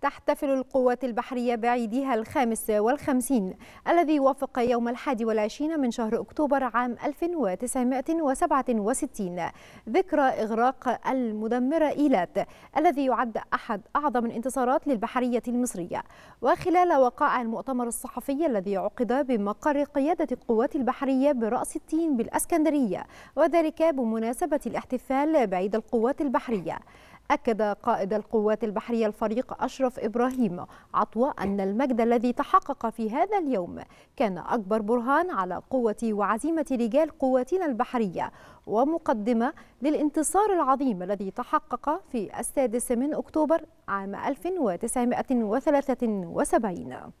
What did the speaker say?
تحتفل القوات البحرية بعيدها الخامس والخمسين الذي وافق يوم الحادي والعشرين من شهر أكتوبر عام 1967 ذكرى إغراق المدمرة إيلات الذي يعد أحد أعظم الانتصارات للبحرية المصرية وخلال وقائع المؤتمر الصحفي الذي عقد بمقر قيادة القوات البحرية برأس التين بالأسكندرية وذلك بمناسبة الاحتفال بعيد القوات البحرية أكد قائد القوات البحرية الفريق أشرف إبراهيم عطوة أن المجد الذي تحقق في هذا اليوم كان أكبر برهان على قوة وعزيمة رجال قواتنا البحرية ومقدمة للانتصار العظيم الذي تحقق في السادس من أكتوبر عام 1973